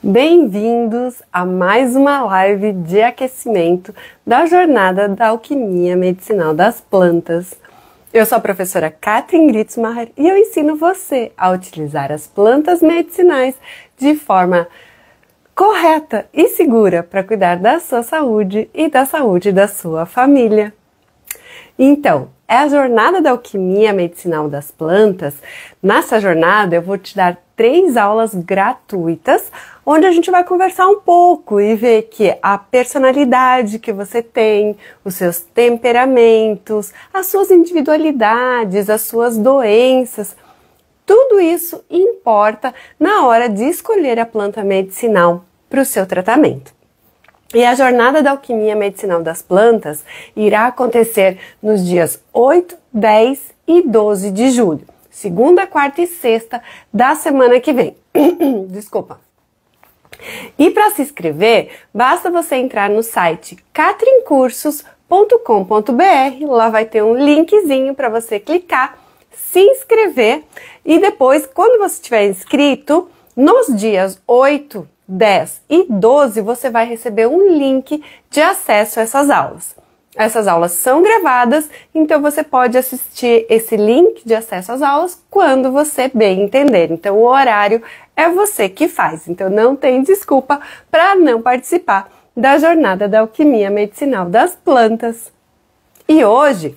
Bem-vindos a mais uma live de aquecimento da jornada da alquimia medicinal das plantas. Eu sou a professora Katrin Gritzmacher e eu ensino você a utilizar as plantas medicinais de forma correta e segura para cuidar da sua saúde e da saúde da sua família. Então, é a jornada da alquimia medicinal das plantas. Nessa jornada, eu vou te dar três aulas gratuitas onde a gente vai conversar um pouco e ver que a personalidade que você tem, os seus temperamentos, as suas individualidades, as suas doenças, tudo isso importa na hora de escolher a planta medicinal para o seu tratamento. E a jornada da alquimia medicinal das plantas irá acontecer nos dias 8, 10 e 12 de julho, segunda, quarta e sexta da semana que vem. Desculpa. E para se inscrever, basta você entrar no site catrincursos.com.br, lá vai ter um linkzinho para você clicar, se inscrever e depois, quando você estiver inscrito, nos dias 8, 10 e 12 você vai receber um link de acesso a essas aulas. Essas aulas são gravadas, então você pode assistir esse link de acesso às aulas quando você bem entender. Então o horário é você que faz. Então não tem desculpa para não participar da jornada da alquimia medicinal das plantas. E hoje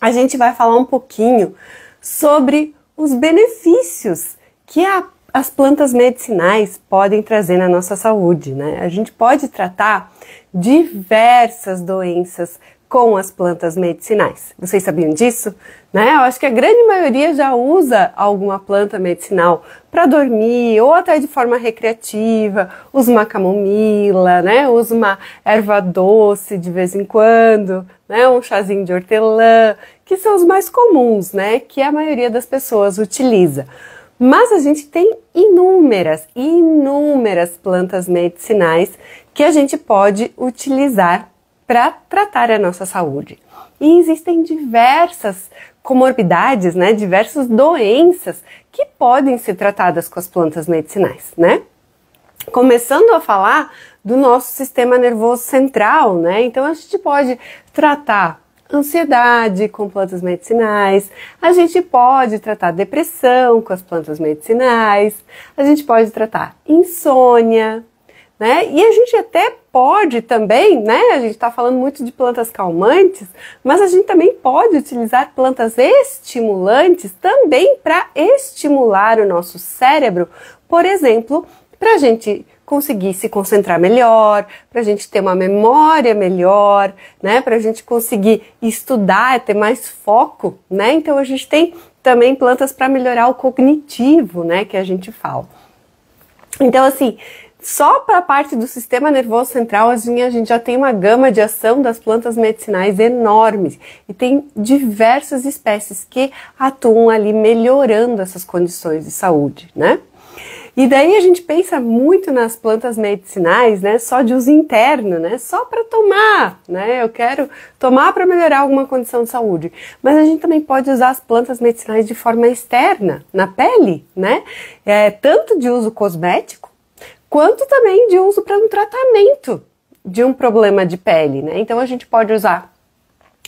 a gente vai falar um pouquinho sobre os benefícios que a, as plantas medicinais podem trazer na nossa saúde, né? A gente pode tratar diversas doenças com as plantas medicinais. Vocês sabiam disso? Né? Eu acho que a grande maioria já usa alguma planta medicinal para dormir ou até de forma recreativa, usa uma camomila, né? usa uma erva doce de vez em quando, né? um chazinho de hortelã, que são os mais comuns, né? que a maioria das pessoas utiliza. Mas a gente tem inúmeras, inúmeras plantas medicinais que a gente pode utilizar para tratar a nossa saúde. E existem diversas comorbidades, né, diversas doenças que podem ser tratadas com as plantas medicinais, né? Começando a falar do nosso sistema nervoso central, né? Então a gente pode tratar ansiedade com plantas medicinais, a gente pode tratar depressão com as plantas medicinais, a gente pode tratar insônia né? E a gente até pode também, né? A gente está falando muito de plantas calmantes, mas a gente também pode utilizar plantas estimulantes também para estimular o nosso cérebro, por exemplo, para a gente conseguir se concentrar melhor, para a gente ter uma memória melhor, né? Para a gente conseguir estudar, ter mais foco, né? Então a gente tem também plantas para melhorar o cognitivo, né? Que a gente fala. Então assim, só para a parte do sistema nervoso central, a gente já tem uma gama de ação das plantas medicinais enorme e tem diversas espécies que atuam ali melhorando essas condições de saúde, né? E daí a gente pensa muito nas plantas medicinais, né? Só de uso interno, né? Só para tomar, né? Eu quero tomar para melhorar alguma condição de saúde. Mas a gente também pode usar as plantas medicinais de forma externa, na pele, né? É, tanto de uso cosmético quanto também de uso para um tratamento de um problema de pele, né? Então a gente pode usar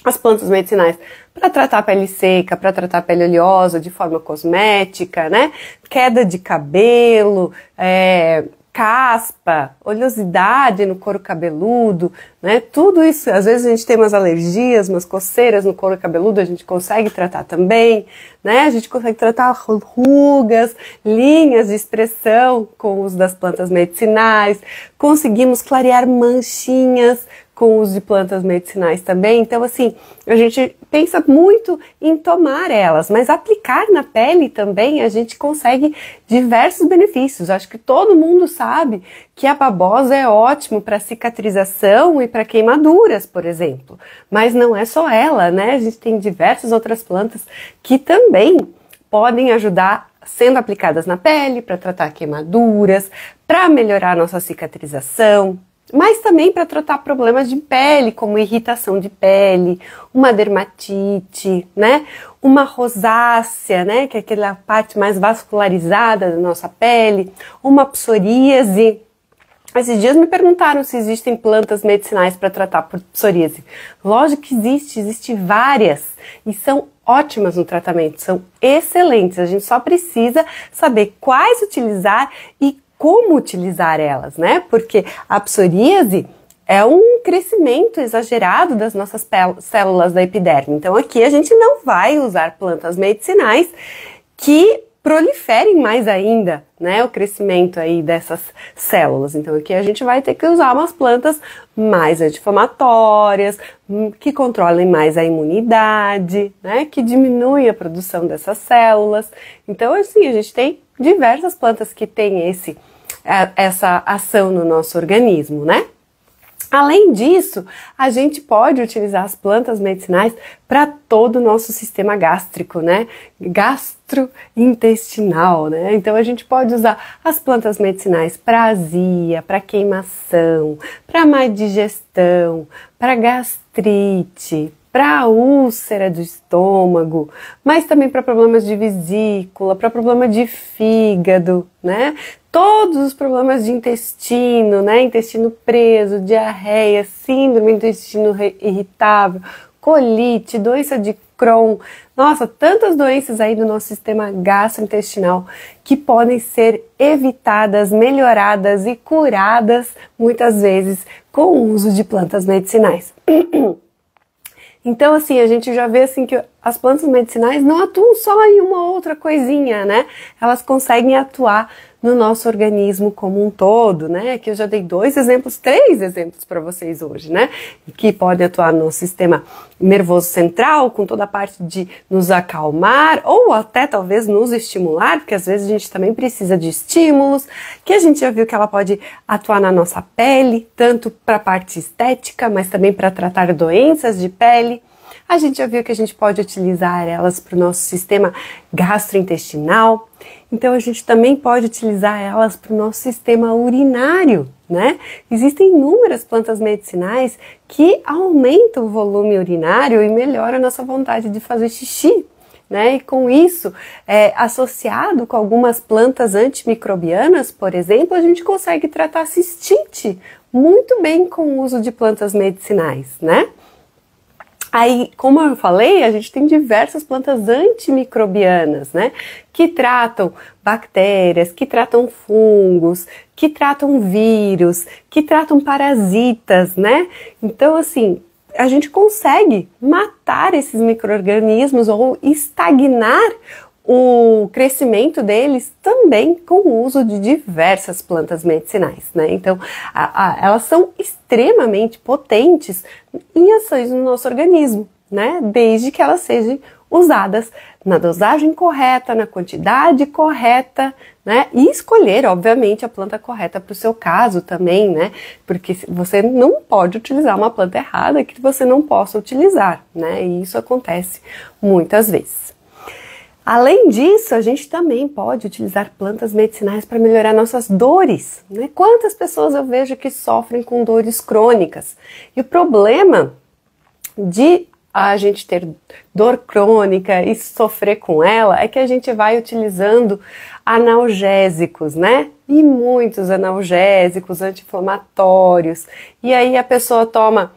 as plantas medicinais para tratar pele seca, para tratar pele oleosa de forma cosmética, né? Queda de cabelo, é, caspa, oleosidade no couro cabeludo, né? Tudo isso, às vezes a gente tem umas alergias, umas coceiras no couro cabeludo, a gente consegue tratar também, né? A gente consegue tratar rugas, linhas de expressão com o uso das plantas medicinais, conseguimos clarear manchinhas com o uso de plantas medicinais também. Então, assim, a gente pensa muito em tomar elas, mas aplicar na pele também a gente consegue diversos benefícios. Acho que todo mundo sabe que a babosa é ótimo para cicatrização e para queimaduras, por exemplo. Mas não é só ela, né? A gente tem diversas outras plantas que também podem ajudar sendo aplicadas na pele para tratar queimaduras, para melhorar nossa cicatrização, mas também para tratar problemas de pele, como irritação de pele, uma dermatite, né? Uma rosácea, né? Que é aquela parte mais vascularizada da nossa pele, uma psoríase. Esses dias me perguntaram se existem plantas medicinais para tratar por psoríase. Lógico que existe, existem várias e são ótimas no tratamento, são excelentes. A gente só precisa saber quais utilizar e como utilizar elas, né? Porque a psoríase é um crescimento exagerado das nossas células da epiderme. Então aqui a gente não vai usar plantas medicinais que proliferem mais ainda, né, o crescimento aí dessas células. Então aqui a gente vai ter que usar umas plantas mais anti-inflamatórias, hum, que controlem mais a imunidade, né, que diminuem a produção dessas células. Então assim, a gente tem diversas plantas que têm esse, é, essa ação no nosso organismo, né? Além disso, a gente pode utilizar as plantas medicinais para todo o nosso sistema gástrico, né? Gastrointestinal, né? Então a gente pode usar as plantas medicinais para azia, para queimação, para má digestão, para gastrite, para úlcera do estômago, mas também para problemas de vesícula, para problema de fígado, né? Todos os problemas de intestino, né? Intestino preso, diarreia, síndrome do intestino irritável, colite, doença de Crohn. Nossa, tantas doenças aí do nosso sistema gastrointestinal que podem ser evitadas, melhoradas e curadas muitas vezes com o uso de plantas medicinais. Então, assim, a gente já vê assim que as plantas medicinais não atuam só em uma outra coisinha, né? Elas conseguem atuar no nosso organismo como um todo, né? Que eu já dei dois exemplos, três exemplos para vocês hoje, né? Que pode atuar no sistema nervoso central, com toda a parte de nos acalmar ou até talvez nos estimular, porque às vezes a gente também precisa de estímulos, que a gente já viu que ela pode atuar na nossa pele, tanto para parte estética, mas também para tratar doenças de pele a gente já viu que a gente pode utilizar elas para o nosso sistema gastrointestinal, então a gente também pode utilizar elas para o nosso sistema urinário, né? Existem inúmeras plantas medicinais que aumentam o volume urinário e melhoram a nossa vontade de fazer xixi, né? E com isso, é, associado com algumas plantas antimicrobianas, por exemplo, a gente consegue tratar cistite muito bem com o uso de plantas medicinais, né? Aí, como eu falei, a gente tem diversas plantas antimicrobianas, né? Que tratam bactérias, que tratam fungos, que tratam vírus, que tratam parasitas, né? Então, assim, a gente consegue matar esses micro-organismos ou estagnar o crescimento deles também com o uso de diversas plantas medicinais, né? Então, a, a, elas são extremamente potentes em ações no nosso organismo, né? Desde que elas sejam usadas na dosagem correta, na quantidade correta, né? E escolher, obviamente, a planta correta para o seu caso também, né? Porque você não pode utilizar uma planta errada que você não possa utilizar, né? E isso acontece muitas vezes. Além disso, a gente também pode utilizar plantas medicinais para melhorar nossas dores. Né? Quantas pessoas eu vejo que sofrem com dores crônicas? E o problema de a gente ter dor crônica e sofrer com ela é que a gente vai utilizando analgésicos, né? E muitos analgésicos, anti-inflamatórios. E aí a pessoa toma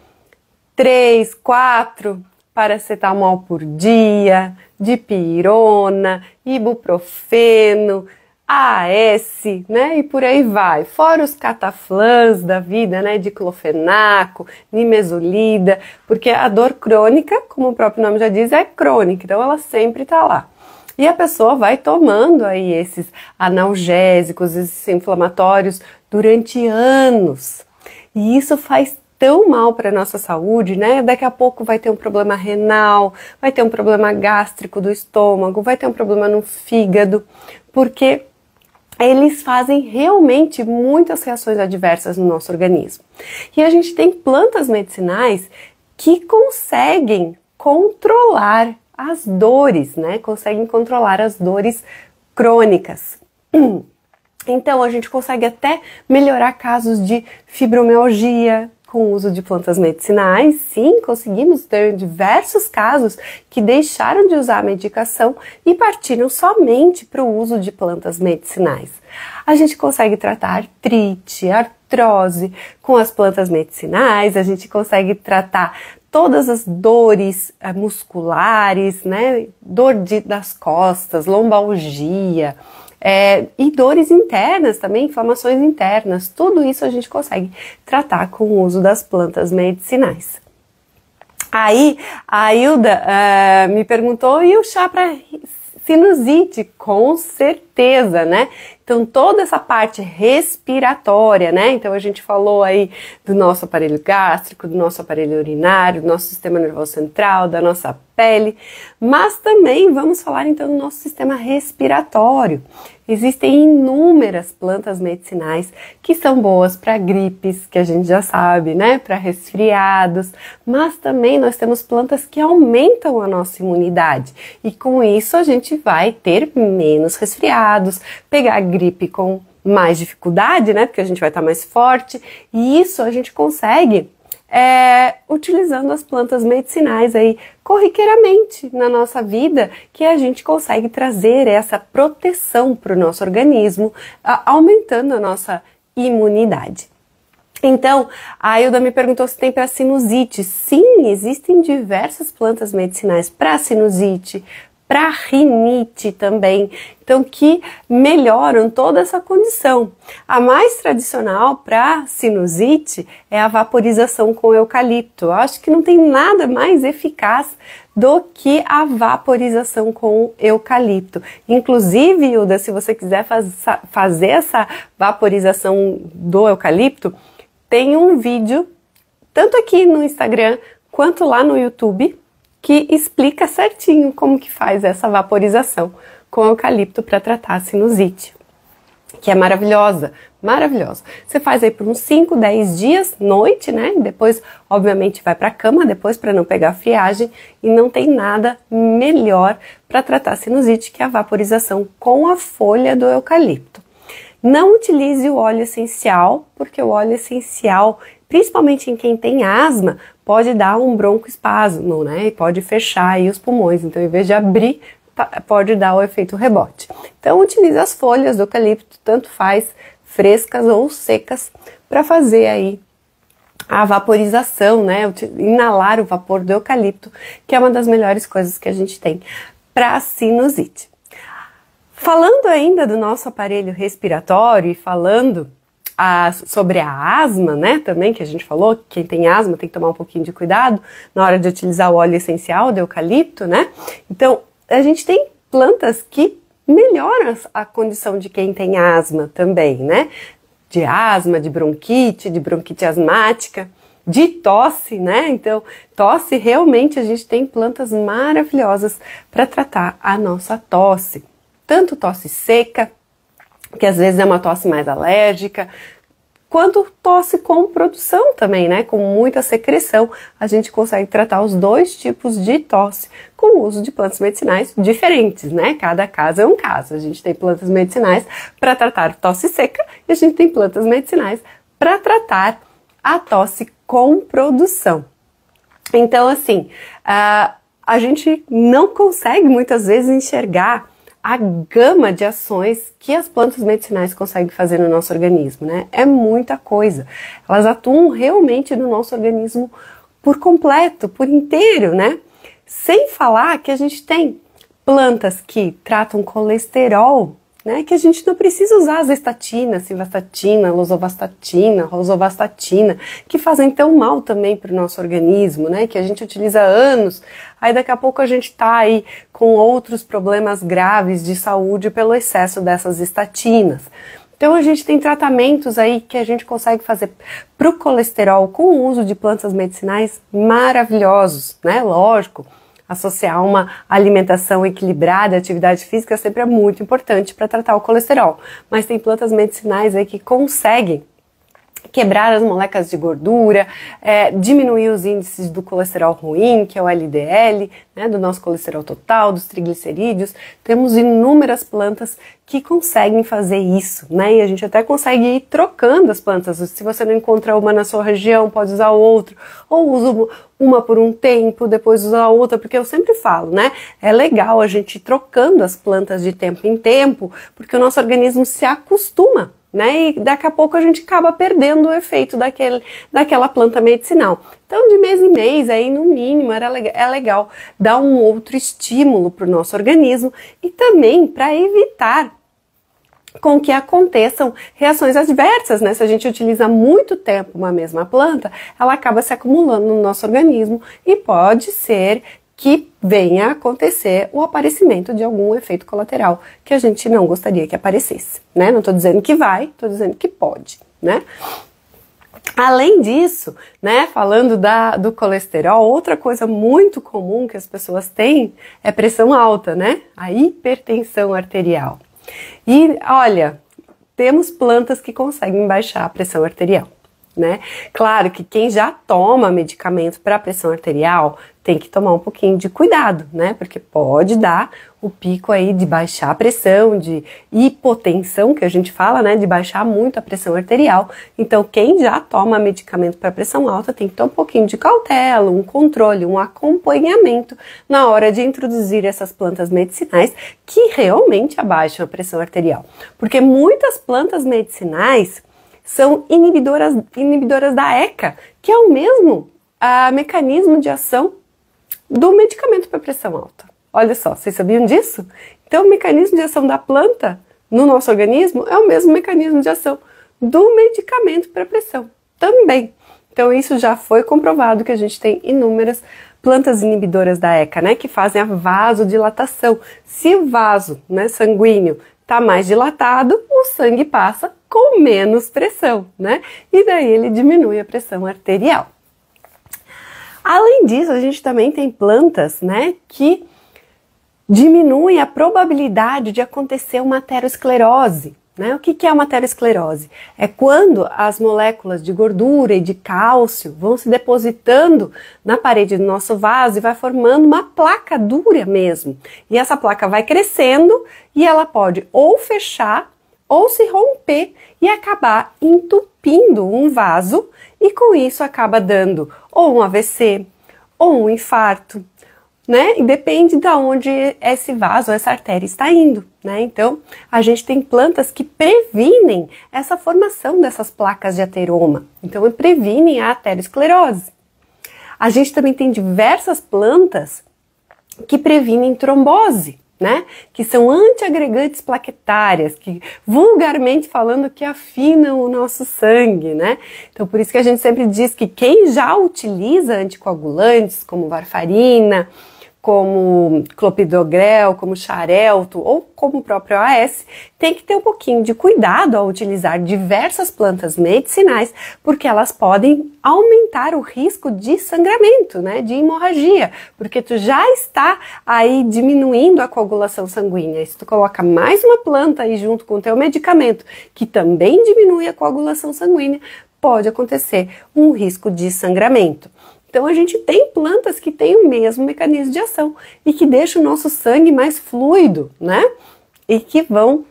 três, quatro paracetamol por dia, de pirona, ibuprofeno, AS, né? E por aí vai. Fora os cataflãs da vida, né? Diclofenaco, nimesulida, porque a dor crônica, como o próprio nome já diz, é crônica, então ela sempre está lá. E a pessoa vai tomando aí esses analgésicos, esses inflamatórios durante anos. E isso faz tão mal para a nossa saúde, né? Daqui a pouco vai ter um problema renal, vai ter um problema gástrico do estômago, vai ter um problema no fígado, porque eles fazem realmente muitas reações adversas no nosso organismo. E a gente tem plantas medicinais que conseguem controlar as dores, né? Conseguem controlar as dores crônicas. Então a gente consegue até melhorar casos de fibromialgia, com o uso de plantas medicinais, sim, conseguimos ter diversos casos que deixaram de usar a medicação e partiram somente para o uso de plantas medicinais. A gente consegue tratar artrite, artrose com as plantas medicinais, a gente consegue tratar todas as dores eh, musculares, né? Dor de, das costas, lombalgia, é, e dores internas também, inflamações internas, tudo isso a gente consegue tratar com o uso das plantas medicinais. Aí a Hilda uh, me perguntou: e o chá para sinusite, com certeza, né? Então, toda essa parte respiratória, né? Então, a gente falou aí do nosso aparelho gástrico, do nosso aparelho urinário, do nosso sistema nervoso central, da nossa pele, mas também vamos falar então do nosso sistema respiratório. Existem inúmeras plantas medicinais que são boas para gripes, que a gente já sabe, né? Para resfriados, mas também nós temos plantas que aumentam a nossa imunidade e com isso a gente vai ter menos resfriados, pegar gripe com mais dificuldade, né? Porque a gente vai estar tá mais forte e isso a gente consegue é, utilizando as plantas medicinais aí corriqueiramente na nossa vida, que a gente consegue trazer essa proteção para o nosso organismo, a, aumentando a nossa imunidade. Então, a Ilda me perguntou se tem para sinusite. Sim, existem diversas plantas medicinais para sinusite, para rinite também. Então, que melhoram toda essa condição. A mais tradicional para sinusite é a vaporização com eucalipto. Eu acho que não tem nada mais eficaz do que a vaporização com eucalipto. Inclusive, Hilda, se você quiser faz, fazer essa vaporização do eucalipto, tem um vídeo, tanto aqui no Instagram quanto lá no YouTube, que explica certinho como que faz essa vaporização com eucalipto para tratar a sinusite, que é maravilhosa, maravilhosa. Você faz aí por uns 5, 10 dias, noite, né? Depois, obviamente, vai para a cama depois para não pegar friagem e não tem nada melhor para tratar a sinusite que é a vaporização com a folha do eucalipto. Não utilize o óleo essencial, porque o óleo essencial, principalmente em quem tem asma, pode dar um broncoespasmo, né? E pode fechar aí os pulmões. Então, em vez de abrir, tá, pode dar o efeito rebote. Então, utiliza as folhas do eucalipto, tanto faz frescas ou secas, para fazer aí a vaporização, né? Inalar o vapor do eucalipto, que é uma das melhores coisas que a gente tem para sinusite. Falando ainda do nosso aparelho respiratório e falando a, sobre a asma, né, também, que a gente falou, que quem tem asma tem que tomar um pouquinho de cuidado na hora de utilizar o óleo essencial de eucalipto, né? Então, a gente tem plantas que melhoram a condição de quem tem asma também, né? De asma, de bronquite, de bronquite asmática de tosse, né? Então, tosse realmente a gente tem plantas maravilhosas para tratar a nossa tosse. Tanto tosse seca que às vezes é uma tosse mais alérgica, quanto tosse com produção também, né? Com muita secreção, a gente consegue tratar os dois tipos de tosse com o uso de plantas medicinais diferentes, né? Cada caso é um caso. A gente tem plantas medicinais para tratar tosse seca e a gente tem plantas medicinais para tratar a tosse com produção. Então, assim, ah, a gente não consegue muitas vezes enxergar a gama de ações que as plantas medicinais conseguem fazer no nosso organismo, né? É muita coisa. Elas atuam realmente no nosso organismo por completo, por inteiro, né? Sem falar que a gente tem plantas que tratam colesterol né? Que a gente não precisa usar as estatinas, civastatina, losovastatina, rosovastatina, que fazem tão mal também para o nosso organismo, né? Que a gente utiliza anos, aí daqui a pouco a gente está aí com outros problemas graves de saúde pelo excesso dessas estatinas. Então a gente tem tratamentos aí que a gente consegue fazer para o colesterol com o uso de plantas medicinais maravilhosos, né? Lógico associar uma alimentação equilibrada, atividade física sempre é muito importante para tratar o colesterol. Mas tem plantas medicinais aí que conseguem quebrar as moléculas de gordura, é, diminuir os índices do colesterol ruim, que é o LDL, né, do nosso colesterol total, dos triglicerídeos. Temos inúmeras plantas que conseguem fazer isso, né? E a gente até consegue ir trocando as plantas. Se você não encontra uma na sua região, pode usar outra, ou usa uma por um tempo, depois usa outra, porque eu sempre falo, né? É legal a gente ir trocando as plantas de tempo em tempo, porque o nosso organismo se acostuma né? E daqui a pouco a gente acaba perdendo o efeito daquele, daquela planta medicinal. Então, de mês em mês, aí no mínimo, era, é legal dar um outro estímulo para o nosso organismo e também para evitar com que aconteçam reações adversas, né? Se a gente utiliza muito tempo uma mesma planta, ela acaba se acumulando no nosso organismo e pode ser que venha a acontecer o aparecimento de algum efeito colateral que a gente não gostaria que aparecesse, né? Não estou dizendo que vai, estou dizendo que pode, né? Além disso, né, falando da, do colesterol, outra coisa muito comum que as pessoas têm é pressão alta, né? A hipertensão arterial. E olha, temos plantas que conseguem baixar a pressão arterial. Né? Claro que quem já toma medicamento para pressão arterial tem que tomar um pouquinho de cuidado, né? Porque pode dar o pico aí de baixar a pressão, de hipotensão, que a gente fala, né? De baixar muito a pressão arterial. Então, quem já toma medicamento para pressão alta tem que tomar um pouquinho de cautela, um controle, um acompanhamento na hora de introduzir essas plantas medicinais que realmente abaixam a pressão arterial. Porque muitas plantas medicinais são inibidoras, inibidoras da ECA, que é o mesmo a ah, mecanismo de ação do medicamento para pressão alta. Olha só, vocês sabiam disso? Então, o mecanismo de ação da planta no nosso organismo é o mesmo mecanismo de ação do medicamento para pressão também. Então, isso já foi comprovado que a gente tem inúmeras plantas inibidoras da ECA, né, que fazem a vasodilatação. Se o vaso, né, sanguíneo, está mais dilatado, o sangue passa com menos pressão, né? E daí ele diminui a pressão arterial. Além disso, a gente também tem plantas, né, que diminuem a probabilidade de acontecer uma aterosclerose. Né? O que, que é uma aterosclerose? É quando as moléculas de gordura e de cálcio vão se depositando na parede do nosso vaso e vai formando uma placa dura mesmo. E essa placa vai crescendo e ela pode ou fechar ou se romper e acabar entupindo um vaso e com isso acaba dando ou um AVC ou um infarto, né? E depende de onde esse vaso, essa artéria está indo, né? Então, a gente tem plantas que previnem essa formação dessas placas de ateroma. Então, previnem a aterosclerose. A gente também tem diversas plantas que previnem trombose né? Que são antiagregantes plaquetárias, que vulgarmente falando que afinam o nosso sangue, né? Então por isso que a gente sempre diz que quem já utiliza anticoagulantes como varfarina, como clopidogrel, como xarelto ou como o próprio AS, tem que ter um pouquinho de cuidado ao utilizar diversas plantas medicinais, porque elas podem aumentar o risco de sangramento, né, de hemorragia, porque tu já está aí diminuindo a coagulação sanguínea. E se tu coloca mais uma planta aí junto com o teu medicamento, que também diminui a coagulação sanguínea, pode acontecer um risco de sangramento. Então a gente tem plantas que têm o mesmo mecanismo de ação e que deixam o nosso sangue mais fluido, né? E que vão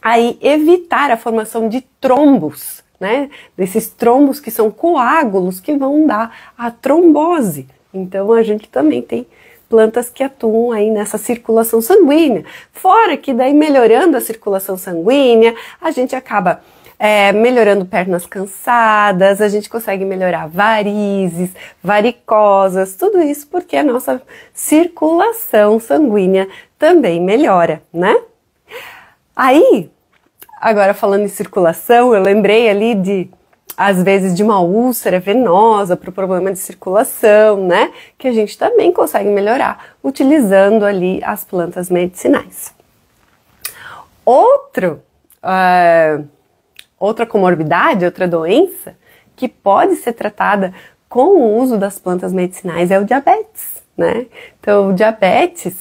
aí evitar a formação de trombos, né? Desses trombos que são coágulos que vão dar a trombose. Então a gente também tem plantas que atuam aí nessa circulação sanguínea. Fora que daí melhorando a circulação sanguínea, a gente acaba é, melhorando pernas cansadas, a gente consegue melhorar varizes, varicosas, tudo isso porque a nossa circulação sanguínea também melhora, né? Aí, agora falando em circulação, eu lembrei ali de às vezes de uma úlcera venosa para o problema de circulação, né? Que a gente também consegue melhorar utilizando ali as plantas medicinais. Outro uh, outra comorbidade, outra doença que pode ser tratada com o uso das plantas medicinais é o diabetes, né? Então, o diabetes,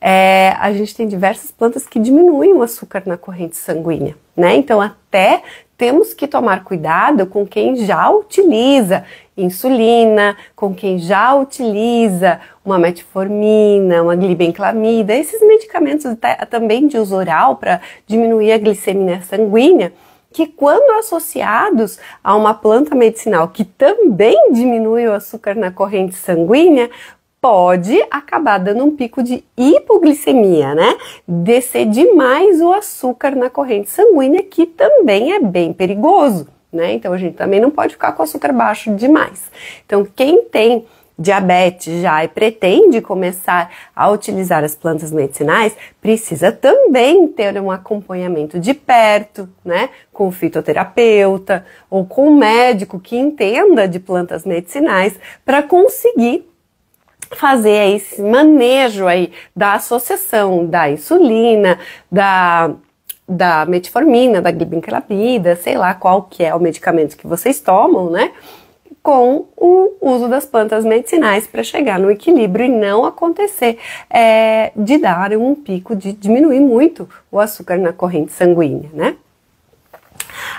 é, a gente tem diversas plantas que diminuem o açúcar na corrente sanguínea, né? Então, até temos que tomar cuidado com quem já utiliza insulina, com quem já utiliza uma metformina, uma glibenclamida, esses medicamentos também de uso oral para diminuir a glicemia sanguínea que quando associados a uma planta medicinal que também diminui o açúcar na corrente sanguínea, pode acabar dando um pico de hipoglicemia, né? Descer demais o açúcar na corrente sanguínea, que também é bem perigoso, né? Então a gente também não pode ficar com açúcar baixo demais. Então quem tem diabetes já e pretende começar a utilizar as plantas medicinais, precisa também ter um acompanhamento de perto, né? Com fitoterapeuta ou com um médico que entenda de plantas medicinais para conseguir fazer esse manejo aí da associação da insulina, da da metformina, da glibenclamida, sei lá qual que é o medicamento que vocês tomam, né? com o uso das plantas medicinais para chegar no equilíbrio e não acontecer é, de dar um pico, de diminuir muito o açúcar na corrente sanguínea, né?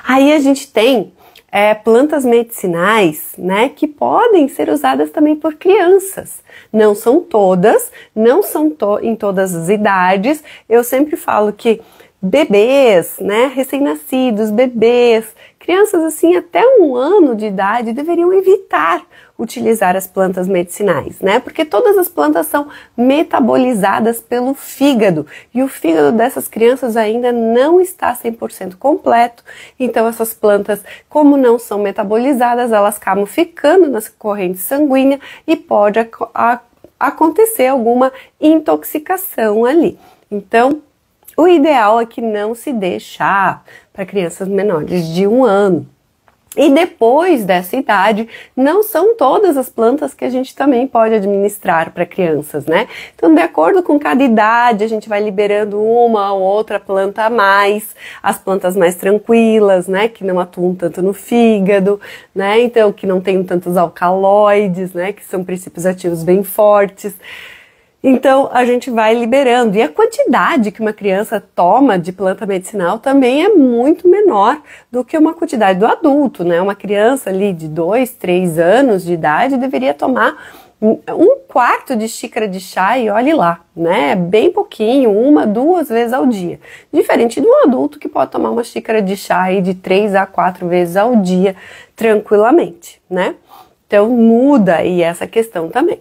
Aí a gente tem é, plantas medicinais, né, que podem ser usadas também por crianças. Não são todas, não são to em todas as idades. Eu sempre falo que bebês, né, recém-nascidos, bebês Crianças assim até um ano de idade deveriam evitar utilizar as plantas medicinais, né? Porque todas as plantas são metabolizadas pelo fígado e o fígado dessas crianças ainda não está 100% completo. Então essas plantas, como não são metabolizadas, elas acabam ficando na corrente sanguínea e pode ac acontecer alguma intoxicação ali. Então, o ideal é que não se deixar ah, para crianças menores de um ano. E depois dessa idade, não são todas as plantas que a gente também pode administrar para crianças, né? Então, de acordo com cada idade, a gente vai liberando uma ou outra planta a mais, as plantas mais tranquilas, né? Que não atuam tanto no fígado, né? Então, que não tem tantos alcaloides, né? Que são princípios ativos bem fortes. Então a gente vai liberando. E a quantidade que uma criança toma de planta medicinal também é muito menor do que uma quantidade do adulto, né? Uma criança ali de 2, 3 anos de idade deveria tomar um quarto de xícara de chá e olhe lá, né? Bem pouquinho, uma, duas vezes ao dia. Diferente de um adulto que pode tomar uma xícara de chá aí de três a quatro vezes ao dia tranquilamente, né? Então muda aí essa questão também.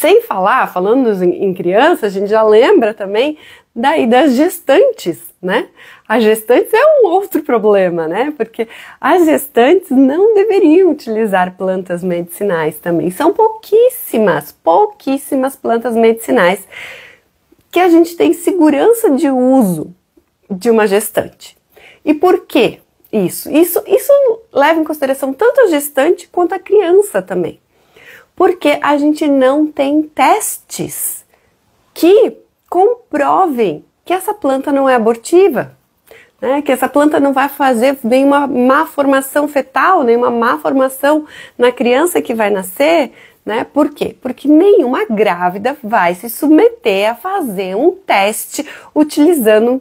Sem falar, falando em, crianças, criança, a gente já lembra também daí das gestantes, né? As gestantes é um outro problema, né? Porque as gestantes não deveriam utilizar plantas medicinais também. São pouquíssimas, pouquíssimas plantas medicinais que a gente tem segurança de uso de uma gestante. E por quê isso? Isso, isso leva em consideração tanto a gestante quanto a criança também porque a gente não tem testes que comprovem que essa planta não é abortiva, né? que essa planta não vai fazer nenhuma má formação fetal, nenhuma má formação na criança que vai nascer. Né? Por quê? Porque nenhuma grávida vai se submeter a fazer um teste utilizando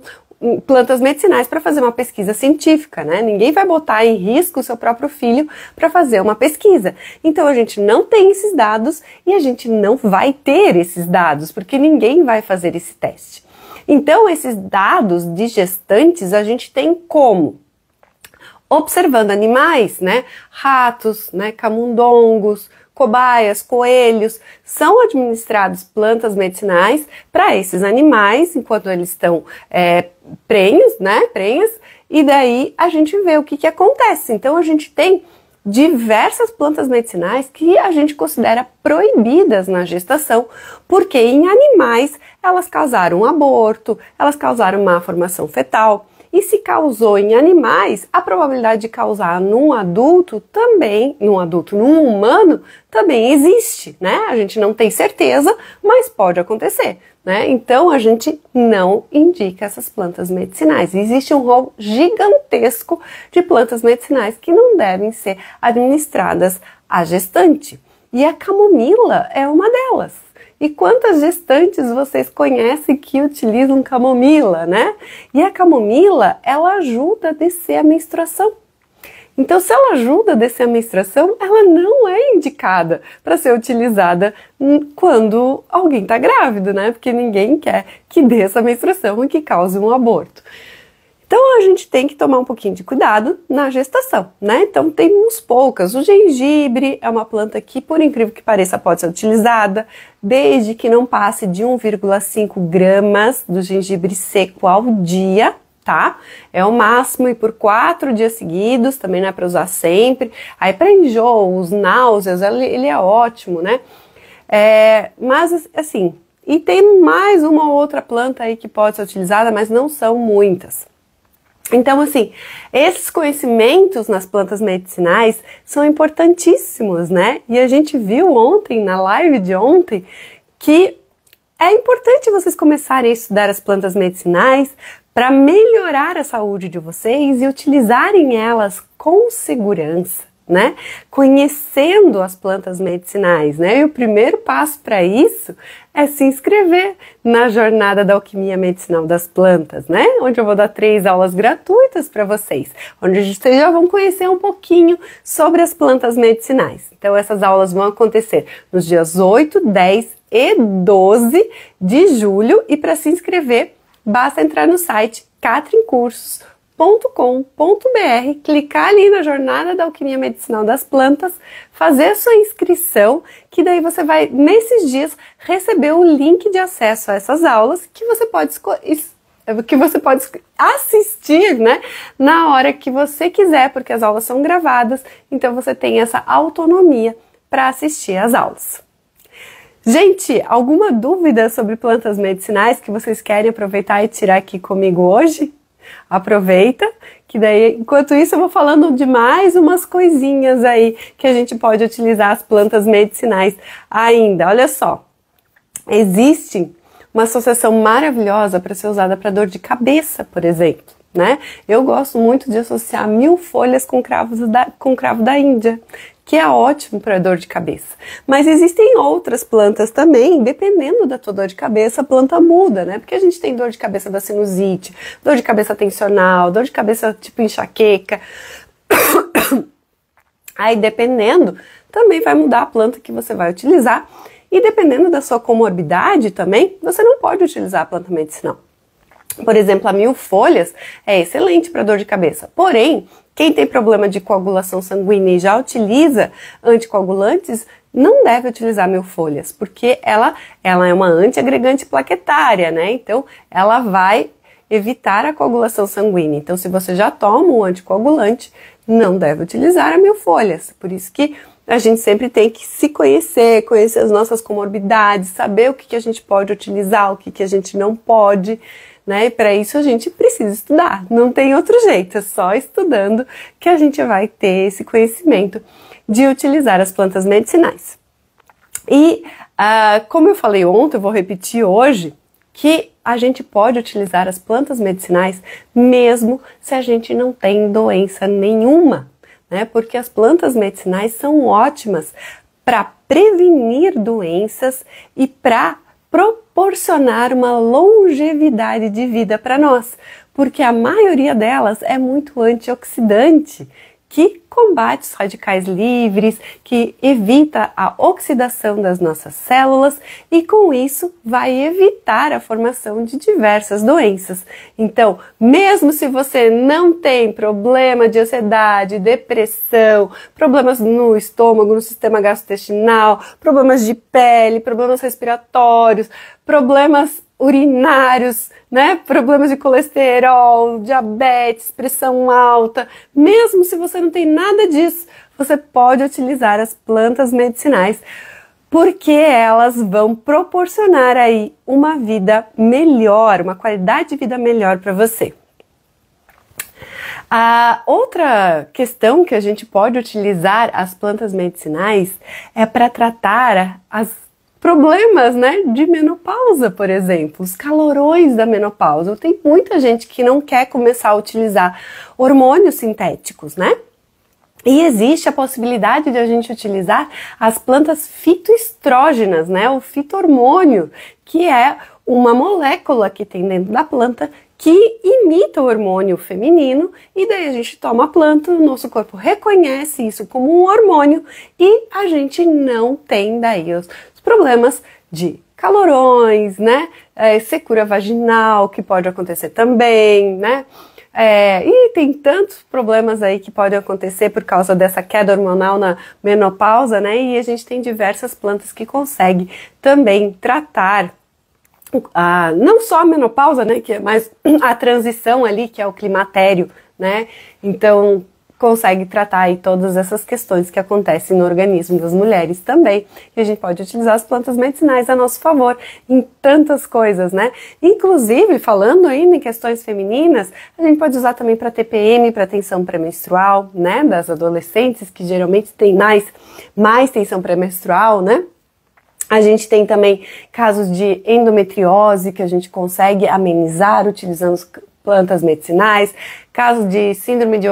plantas medicinais para fazer uma pesquisa científica, né? Ninguém vai botar em risco o seu próprio filho para fazer uma pesquisa. Então a gente não tem esses dados e a gente não vai ter esses dados, porque ninguém vai fazer esse teste. Então esses dados de gestantes a gente tem como observando animais, né? Ratos, né, camundongos, cobaias, coelhos, são administrados plantas medicinais para esses animais enquanto eles estão é, prenhos, né? Prenhas, e daí a gente vê o que, que acontece. Então a gente tem diversas plantas medicinais que a gente considera proibidas na gestação, porque em animais elas causaram aborto, elas causaram má formação fetal, e se causou em animais, a probabilidade de causar num adulto também, num adulto, num humano, também existe, né? A gente não tem certeza, mas pode acontecer, né? Então a gente não indica essas plantas medicinais. Existe um rol gigantesco de plantas medicinais que não devem ser administradas à gestante. E a camomila é uma delas. E quantas gestantes vocês conhecem que utilizam camomila, né? E a camomila, ela ajuda a descer a menstruação. Então, se ela ajuda a descer a menstruação, ela não é indicada para ser utilizada quando alguém está grávido, né? Porque ninguém quer que desça a menstruação e que cause um aborto. Então a gente tem que tomar um pouquinho de cuidado na gestação, né? Então tem uns poucas. O gengibre é uma planta que, por incrível que pareça, pode ser utilizada desde que não passe de 1,5 gramas do gengibre seco ao dia, tá? É o máximo e por quatro dias seguidos, também não é para usar sempre. Aí para enjoos, náuseas, ele é ótimo, né? É, mas assim, e tem mais uma outra planta aí que pode ser utilizada, mas não são muitas. Então, assim, esses conhecimentos nas plantas medicinais são importantíssimos, né? E a gente viu ontem, na live de ontem, que é importante vocês começarem a estudar as plantas medicinais para melhorar a saúde de vocês e utilizarem elas com segurança né? Conhecendo as plantas medicinais, né? E o primeiro passo para isso é se inscrever na jornada da alquimia medicinal das plantas, né? Onde eu vou dar três aulas gratuitas para vocês, onde vocês já vão conhecer um pouquinho sobre as plantas medicinais. Então essas aulas vão acontecer nos dias 8, 10 e 12 de julho e para se inscrever basta entrar no site catrincursos.com www.alquimiamedicinal.com.br, clicar ali na jornada da alquimia medicinal das plantas, fazer sua inscrição, que daí você vai nesses dias receber o link de acesso a essas aulas que você pode que você pode assistir, né, na hora que você quiser, porque as aulas são gravadas, então você tem essa autonomia para assistir às aulas. Gente, alguma dúvida sobre plantas medicinais que vocês querem aproveitar e tirar aqui comigo hoje? Aproveita, que daí, enquanto isso, eu vou falando de mais umas coisinhas aí que a gente pode utilizar as plantas medicinais ainda. Olha só, existe uma associação maravilhosa para ser usada para dor de cabeça, por exemplo. Né? Eu gosto muito de associar mil folhas com, cravos da, com cravo da Índia, que é ótimo para dor de cabeça. Mas existem outras plantas também, dependendo da tua dor de cabeça, a planta muda, né? Porque a gente tem dor de cabeça da sinusite, dor de cabeça tensional, dor de cabeça tipo enxaqueca. Aí, dependendo, também vai mudar a planta que você vai utilizar. E dependendo da sua comorbidade também, você não pode utilizar a planta medicinal. Por exemplo, a mil folhas é excelente para dor de cabeça. Porém, quem tem problema de coagulação sanguínea e já utiliza anticoagulantes, não deve utilizar milfolhas, porque ela, ela é uma antiagregante plaquetária, né? Então, ela vai evitar a coagulação sanguínea. Então, se você já toma um anticoagulante, não deve utilizar a milfolhas. Por isso que a gente sempre tem que se conhecer, conhecer as nossas comorbidades, saber o que, que a gente pode utilizar, o que, que a gente não pode né? E para isso a gente precisa estudar, não tem outro jeito, é só estudando que a gente vai ter esse conhecimento de utilizar as plantas medicinais. E uh, como eu falei ontem, eu vou repetir hoje que a gente pode utilizar as plantas medicinais mesmo se a gente não tem doença nenhuma, né? Porque as plantas medicinais são ótimas para prevenir doenças e para propor proporcionar uma longevidade de vida para nós, porque a maioria delas é muito antioxidante que combate os radicais livres, que evita a oxidação das nossas células e com isso vai evitar a formação de diversas doenças. Então, mesmo se você não tem problema de ansiedade, depressão, problemas no estômago, no sistema gastrointestinal, problemas de pele, problemas respiratórios, problemas urinários, né? Problemas de colesterol, diabetes, pressão alta. Mesmo se você não tem nada disso, você pode utilizar as plantas medicinais, porque elas vão proporcionar aí uma vida melhor, uma qualidade de vida melhor para você. A outra questão que a gente pode utilizar as plantas medicinais é para tratar as problemas né, de menopausa, por exemplo, os calorões da menopausa. Tem muita gente que não quer começar a utilizar hormônios sintéticos, né? E existe a possibilidade de a gente utilizar as plantas fitoestrógenas, né? O fitohormônio, que é uma molécula que tem dentro da planta que imita o hormônio feminino, e daí a gente toma a planta, o nosso corpo reconhece isso como um hormônio e a gente não tem daí os problemas de calorões, né? É, secura vaginal, que pode acontecer também, né? É, e tem tantos problemas aí que podem acontecer por causa dessa queda hormonal na menopausa, né? E a gente tem diversas plantas que conseguem também tratar a, não só a menopausa, né? Que é mais a transição ali, que é o climatério, né? Então, consegue tratar aí todas essas questões que acontecem no organismo das mulheres também. E a gente pode utilizar as plantas medicinais a nosso favor em tantas coisas, né? Inclusive, falando aí em questões femininas, a gente pode usar também para TPM, para tensão pré-menstrual, né? Das adolescentes que geralmente têm mais, mais tensão pré-menstrual, né? A gente tem também casos de endometriose que a gente consegue amenizar utilizando plantas medicinais, caso de síndrome de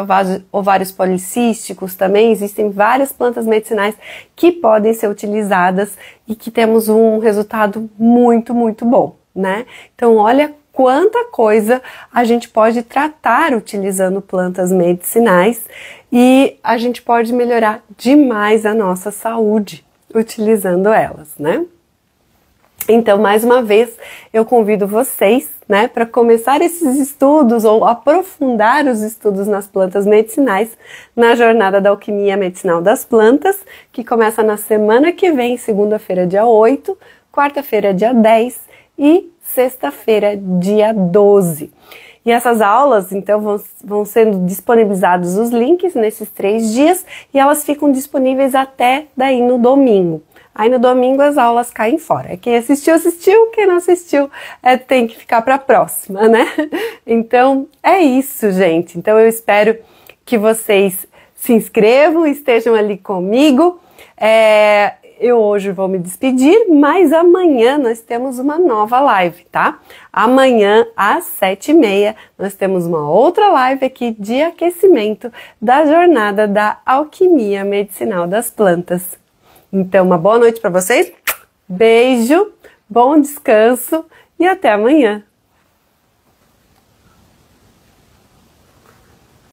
ovários policísticos também, existem várias plantas medicinais que podem ser utilizadas e que temos um resultado muito, muito bom, né? Então, olha quanta coisa a gente pode tratar utilizando plantas medicinais e a gente pode melhorar demais a nossa saúde utilizando elas, né? Então, mais uma vez, eu convido vocês, né, para começar esses estudos ou aprofundar os estudos nas plantas medicinais na jornada da alquimia medicinal das plantas, que começa na semana que vem, segunda-feira, dia 8, quarta-feira, dia 10 e sexta-feira, dia 12. E essas aulas, então, vão, vão sendo disponibilizados os links nesses três dias e elas ficam disponíveis até daí no domingo. Aí no domingo as aulas caem fora. Quem assistiu, assistiu, quem não assistiu é, tem que ficar para a próxima, né? Então é isso, gente. Então eu espero que vocês se inscrevam, estejam ali comigo. É, eu hoje vou me despedir, mas amanhã nós temos uma nova live, tá? Amanhã às sete e meia nós temos uma outra live aqui de aquecimento da jornada da alquimia medicinal das plantas. Então, uma boa noite para vocês. Beijo, bom descanso e até amanhã.